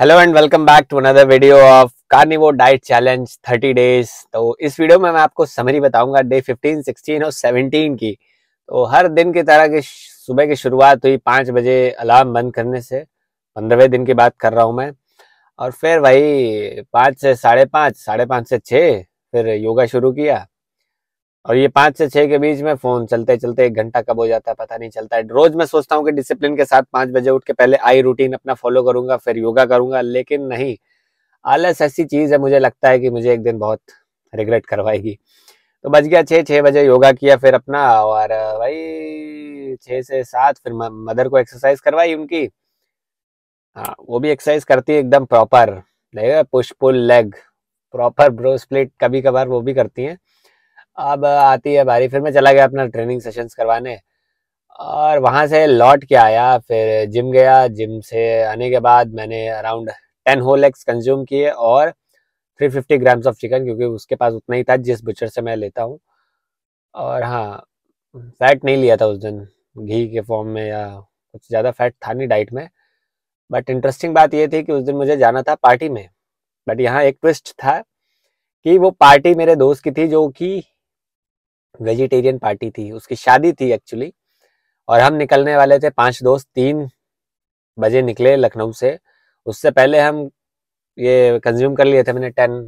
Hello and welcome back to another video of carnivore diet challenge 30 days तो इस video में मैं आपको समरी बताऊंगा डे 15, 16 और 17 की तो हर दिन की तरह की सुबह की शुरुआत हुई पाँच बजे अलार्म बंद करने से पंद्रहवें दिन की बात कर रहा हूँ मैं और फिर वही पाँच से साढ़े पाँच साढ़े पाँच से छः फिर योगा शुरू किया और ये पांच से छह के बीच में फोन चलते चलते एक घंटा कब हो जाता है पता नहीं चलता है रोज मैं सोचता हूँ कि डिसिप्लिन के साथ पांच बजे उठ के पहले आई रूटीन अपना फॉलो करूंगा फिर योगा करूंगा लेकिन नहीं आलस ऐसी चीज है मुझे लगता है कि मुझे एक दिन बहुत रिग्रेट करवाएगी तो बज गया छह छह बजे योगा किया फिर अपना और भाई छह से सात फिर मदर को एक्सरसाइज करवाई उनकी हाँ वो भी एक्सरसाइज करती है एकदम proper push pull leg proper bro split कभी कभार वो भी करती हैं अब आती है बारी फिर मैं चला गया अपना ट्रेनिंग सेशंस करवाने और वहाँ से लौट के आया फिर जिम गया जिम से आने के बाद मैंने around ten whole eggs consume किए और three fifty grams of chicken क्योंकि उसके पास उतना ही था जिस बुचर से मैं लेता हूँ और हाँ फैट नहीं लिया था उस दिन घी के फॉर्म में या कुछ ज़्यादा फैट था नहीं डाइट में बट इंटरेस्टिंग बात यह थी कि उस दिन मुझे जाना था पार्टी में बट यहाँ एक ट्विस्ट था कि वो पार्टी मेरे दोस्त की थी जो कि वेजिटेरियन पार्टी थी उसकी शादी थी एक्चुअली और हम निकलने वाले थे पांच दोस्त तीन बजे निकले लखनऊ से उससे पहले हम ये कंज्यूम कर लिए थे मैंने टेन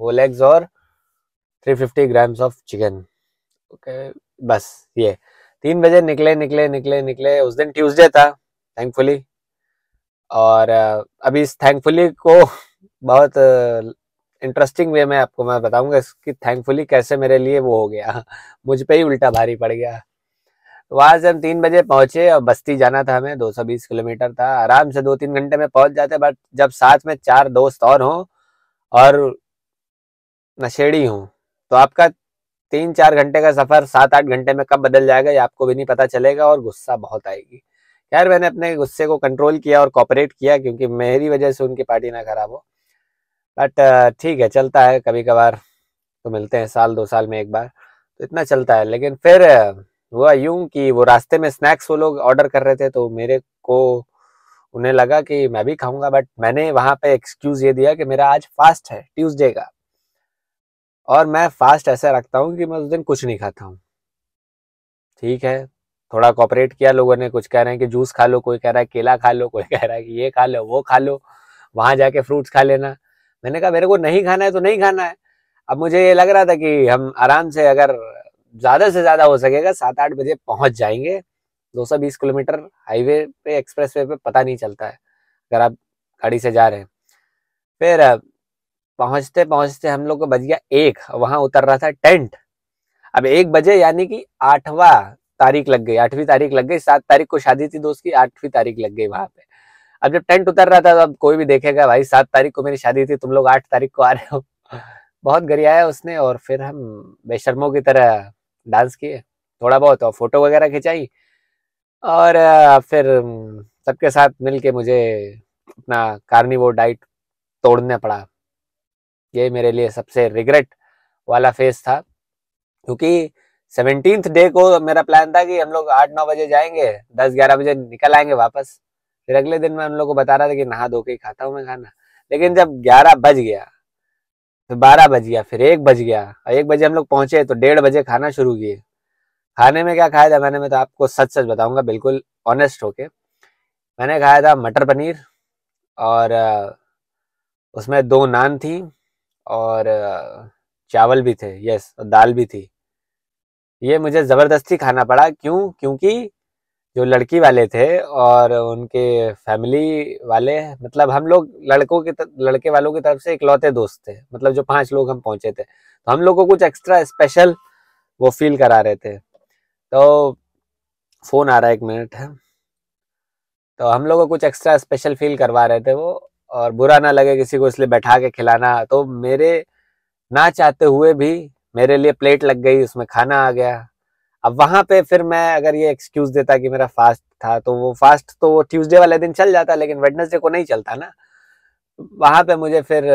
होल एग्स और three fifty grams of chicken okay बस ये तीन बजे निकले निकले निकले निकले उस दिन ट्यूसडे था थैंकफुली और अभी इस थैंकफुली को बहुत इंटरेस्टिंग वे में आपको मैं बताऊंगा इसकी थैंकफुली कैसे मेरे लिए वो हो गया मुझ पे ही उल्टा भारी पड़ गया वहां से हम तीन बजे पहुंचे और बस्ती जाना था हमें 220 किलोमीटर था आराम से दो तीन घंटे में पहुंच जाते बट जब साथ में चार दोस्त और हों और नशेड़ी हूँ तो आपका तीन चार घंटे का सफर सात आठ घंटे में कब बदल जाएगा ये आपको भी नहीं पता चलेगा और गुस्सा बहुत आएगी यार मैंने अपने गुस्से को कंट्रोल किया और कॉपरेट किया क्योंकि मेरी वजह से उनकी पार्टी ना खराब हो बट uh, ठीक है चलता है कभी कभार तो मिलते हैं साल दो साल में एक बार तो इतना चलता है लेकिन फिर uh, हुआ यूं कि वो रास्ते में स्नैक्स वो लोग ऑर्डर कर रहे थे तो मेरे को उन्हें लगा कि मैं भी खाऊंगा बट मैंने वहां पे एक्सक्यूज ये दिया कि मेरा आज फास्ट है ट्यूसडे का और मैं फास्ट ऐसा रखता हूँ कि मैं उस दिन कुछ नहीं खाता हूँ ठीक है थोड़ा कॉपरेट किया लोगों ने कुछ कह रहे हैं कि जूस खा लो कोई कह रहा है केला खा लो कोई कह रहा है कि ये खा लो वो खा लो वहां जाके फ्रूट्स खा लेना मैंने कहा मेरे को नहीं खाना है तो नहीं खाना है अब मुझे ये लग रहा था कि हम आराम से अगर ज़्यादा से ज़्यादा हो सकेगा सात आठ बजे पहुंच जाएंगे 220 किलोमीटर हाईवे पे एक्सप्रेस वे पे पता नहीं चलता है अगर आप गाड़ी से जा रहे हैं फिर पहुंचते पहुंचते हम लोग को बज गया एक वहां उतर रहा था टेंट अब एक बजे यानी कि आठवां तारीख लग गई आठवीं तारीख लग गई सात तारीख को शादी थी दोस्त की आठवीं तारीख लग गई वहां पे अब जब टेंट उतर रहा था तो अब कोई भी देखेगा भाई सात तारीख को मेरी शादी थी तुम लोग आठ तारीख को आ रहे हो बहुत गरियाया उसने और फिर हम बेशर्मों की तरह डांस किए थोड़ा बहुत और फोटो वगैरह खिंचाई और फिर सबके साथ के मुझे अपना वो डाइट तोड़ना पड़ा ये मेरे लिए सबसे रिग्रेट वाला फेस था क्योंकि सेवनटीन्थ डे को मेरा प्लान था कि हम लोग आठ नौ बजे जाएंगे दस ग्यारह बजे निकल आएंगे वापस फिर अगले दिन मैं उन लोग को बता रहा था कि नहा धो के खाता हूँ मैं खाना लेकिन जब ग्यारह बज गया फिर तो बारह बज गया फिर एक बज गया और एक बजे हम लोग पहुंचे तो डेढ़ बजे खाना शुरू किए खाने में क्या खाया था मैंने मैं तो आपको सच सच बताऊंगा बिल्कुल ऑनेस्ट होके मैंने खाया था मटर पनीर और उसमें दो नान थी और चावल भी थे यस और दाल भी थी ये मुझे ज़बरदस्ती खाना पड़ा क्यों क्योंकि जो लड़की वाले थे और उनके फैमिली वाले मतलब हम लोग लड़कों के लड़के वालों की तरफ से इकलौते दोस्त थे मतलब जो पांच लोग हम पहुंचे थे तो हम लोग को कुछ एक्स्ट्रा स्पेशल वो फील करा रहे थे तो फ़ोन आ रहा है एक मिनट है तो हम लोग को कुछ एक्स्ट्रा स्पेशल फील करवा रहे थे वो और बुरा ना लगे किसी को इसलिए बैठा के खिलाना तो मेरे ना चाहते हुए भी मेरे लिए प्लेट लग गई उसमें खाना आ गया अब वहां पे फिर मैं अगर ये एक्सक्यूज देता कि मेरा फास्ट था तो वो फास्ट तो ट्यूसडे वाले दिन चल जाता लेकिन वेडनेसडे को नहीं चलता ना वहां पे मुझे फिर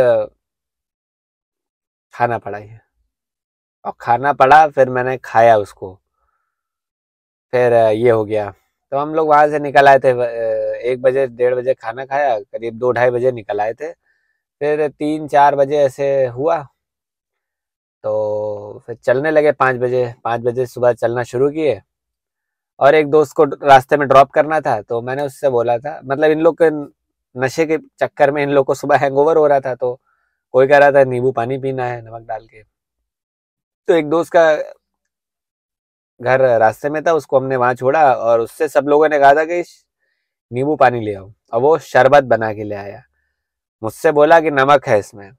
खाना पड़ा ये और खाना पड़ा फिर मैंने खाया उसको फिर ये हो गया तो हम लोग वहां से निकल आए थे एक बजे डेढ़ बजे खाना खाया करीब दो ढाई बजे निकल आए थे फिर तीन चार बजे ऐसे हुआ तो फिर चलने लगे पाँच बजे पाँच बजे सुबह चलना शुरू किए और एक दोस्त को रास्ते में ड्रॉप करना था तो मैंने उससे बोला था मतलब इन लोग के नशे के चक्कर में इन लोग को सुबह हैंगओवर हो रहा था तो कोई कह रहा था नींबू पानी पीना है नमक डाल के तो एक दोस्त का घर रास्ते में था उसको हमने वहाँ छोड़ा और उससे सब लोगों ने कहा था कि नींबू पानी ले आओ और वो शरबत बना के ले आया मुझसे बोला कि नमक है इसमें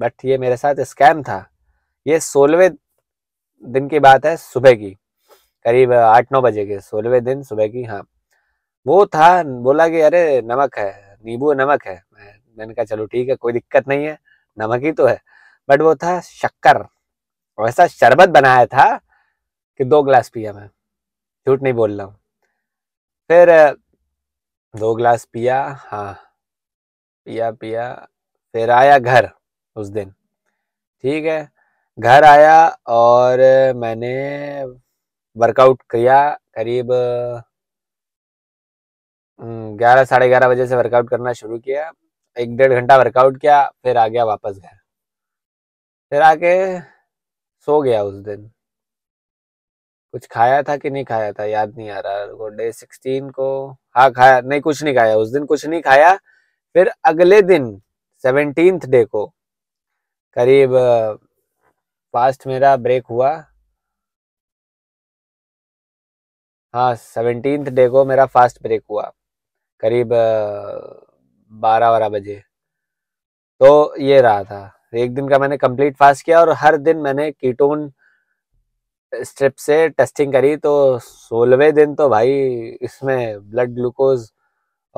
बट ये मेरे साथ स्कैम था ये सोलहवें दिन की बात है सुबह की करीब आठ नौ बजे के सोलहवें दिन सुबह की हाँ वो था बोला कि अरे नमक है नींबू नमक है मैंने कहा चलो ठीक है कोई दिक्कत नहीं है नमक ही तो है बट वो था शक्कर वैसा शरबत बनाया था कि दो गिलास पिया मैं झूठ नहीं बोल रहा हूँ फिर दो गिलास पिया हाँ पिया पिया फिर आया घर उस दिन ठीक है घर आया और मैंने वर्कआउट किया करीब हम्म, ग्यारह साढ़े ग्यारह बजे से वर्कआउट करना शुरू किया एक डेढ़ घंटा वर्कआउट किया फिर आ गया वापस घर फिर आके सो गया उस दिन कुछ खाया था कि नहीं खाया था याद नहीं आ रहा वो डे सिक्सटीन को हाँ खाया नहीं कुछ नहीं खाया उस दिन कुछ नहीं खाया फिर अगले दिन सेवनटीन्थ डे को करीब पास्ट मेरा ब्रेक हुआ हाँ सेवनटीन डे को मेरा फास्ट ब्रेक हुआ करीब बारह बारह बजे तो ये रहा था एक दिन का मैंने कंप्लीट फास्ट किया और हर दिन मैंने कीटोन स्ट्रिप से टेस्टिंग करी तो सोलहवें दिन तो भाई इसमें ब्लड ग्लूकोज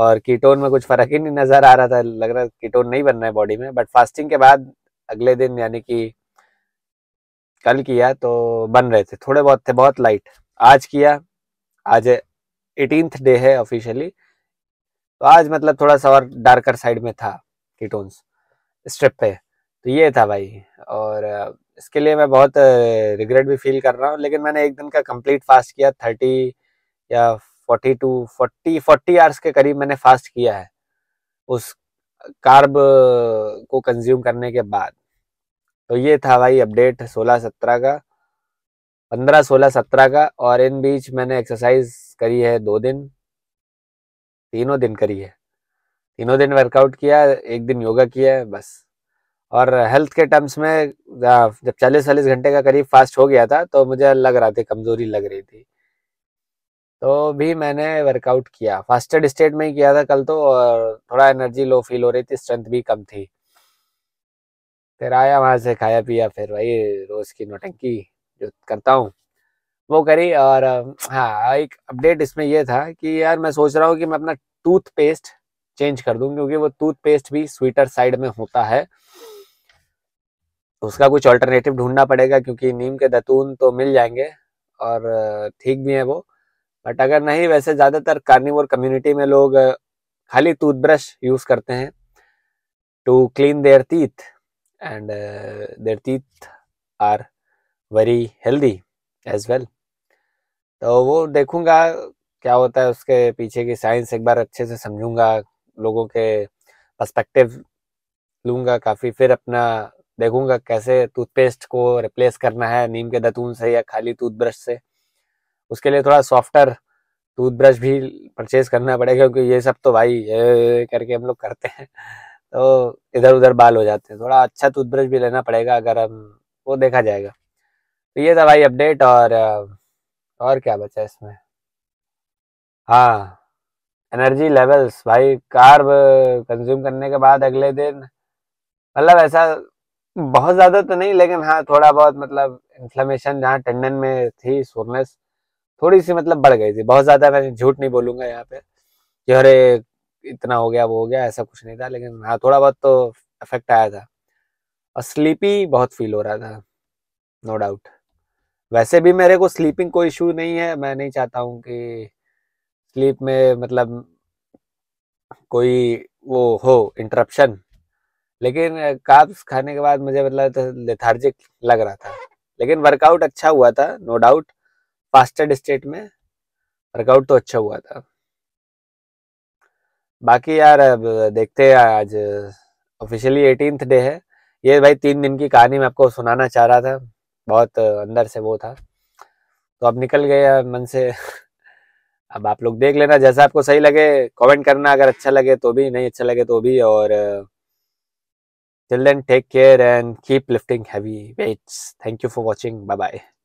और कीटोन में कुछ फर्क ही नहीं नज़र आ रहा था लग रहा कीटोन नहीं बन रहा है बॉडी में बट फास्टिंग के बाद अगले दिन यानी कि कल किया तो बन रहे थे थोड़े बहुत थे बहुत लाइट आज किया आज एटीनथ डे है ऑफिशियली तो आज मतलब थोड़ा सा और डार्कर साइड में था कीटोन्स स्ट्रिप पे तो ये था भाई और इसके लिए मैं बहुत रिग्रेट भी फील कर रहा हूँ लेकिन मैंने एक दिन का कंप्लीट फास्ट किया थर्टी या forty to forty forty hours के करीब मैंने फास्ट किया है उस कार्ब को कंज्यूम करने के बाद तो ये था भाई अपडेट सोलह सत्रह का पंद्रह सोलह सत्रह का और इन बीच मैंने एक्सरसाइज करी है दो दिन तीनों दिन करी है तीनों दिन वर्कआउट किया एक दिन योगा किया है बस और हेल्थ के टर्म्स में जब चालीस चालीस घंटे का करीब फास्ट हो गया था तो मुझे लग रहा था कमज़ोरी लग रही थी तो भी मैंने वर्कआउट किया फास्टेड स्टेट में ही किया था कल तो और थोड़ा एनर्जी लो फील हो रही थी स्ट्रेंथ भी कम थी फिर आया वहाँ से खाया पिया फिर वही रोज़ की नोटंकी जो करता हूँ वो करी और हाँ एक अपडेट इसमें यह था कि यार मैं सोच रहा हूँ कि मैं अपना टूथपेस्ट चेंज कर दूँ क्योंकि वो टूथपेस्ट भी स्वीटर साइड में होता है उसका कुछ ऑल्टरनेटिव ढूंढना पड़ेगा क्योंकि नीम के दतून तो मिल जाएंगे और ठीक भी है वो बट अगर नहीं वैसे ज़्यादातर कार्निवोर कम्युनिटी में लोग खाली टूथब्रश यूज़ करते हैं to clean their teeth and uh, their teeth are very healthy as well. तो वो देखूंगा क्या होता है उसके पीछे की साइंस एक बार अच्छे से समझूंगा लोगों के पर्सपेक्टिव लूंगा काफ़ी फिर अपना देखूंगा कैसे टूथपेस्ट को रिप्लेस करना है नीम के दतून से या खाली टूथब्रश से उसके लिए थोड़ा सॉफ्टर टूथब्रश भी परचेज करना पड़ेगा क्योंकि ये सब तो भाई ये करके हम लोग करते हैं तो इधर उधर बाल हो जाते हैं थोड़ा अच्छा टूथब्रश भी लेना पड़ेगा अगर हम वो देखा जाएगा तो ये था भाई अपडेट और और क्या बचा इसमें हाँ एनर्जी लेवल्स भाई कार्ब कंज्यूम करने के बाद अगले दिन मतलब ऐसा बहुत ज़्यादा तो नहीं लेकिन हाँ थोड़ा बहुत मतलब इन्फ्लेमेशन जहाँ टेंडन में थी सोरनेस थोड़ी सी मतलब बढ़ गई थी बहुत ज़्यादा मैं झूठ नहीं बोलूँगा यहाँ पे कि अरे इतना हो गया वो हो गया ऐसा कुछ नहीं था लेकिन हाँ थोड़ा बहुत तो इफेक्ट आया था और स्लीपी बहुत फील हो रहा था नो डाउट वैसे भी मेरे को स्लीपिंग कोई इशू नहीं है मैं नहीं चाहता हूँ कि स्लीप में मतलब कोई वो हो इंटरप्शन लेकिन काब्स खाने के बाद मुझे मतलब लेथार्जिक तो लग रहा था लेकिन वर्कआउट अच्छा हुआ था नो डाउट फास्टेड स्टेट में वर्कआउट तो अच्छा हुआ था बाकी यार अब देखते हैं आज ऑफिशियली एटीनथ डे है ये भाई तीन दिन की कहानी मैं आपको सुनाना चाह रहा था बहुत अंदर से वो था तो अब निकल गए मन से अब आप लोग देख लेना जैसा आपको सही लगे कमेंट करना अगर अच्छा लगे तो भी नहीं अच्छा लगे तो भी और till then take care and keep lifting heavy weights thank you for watching bye bye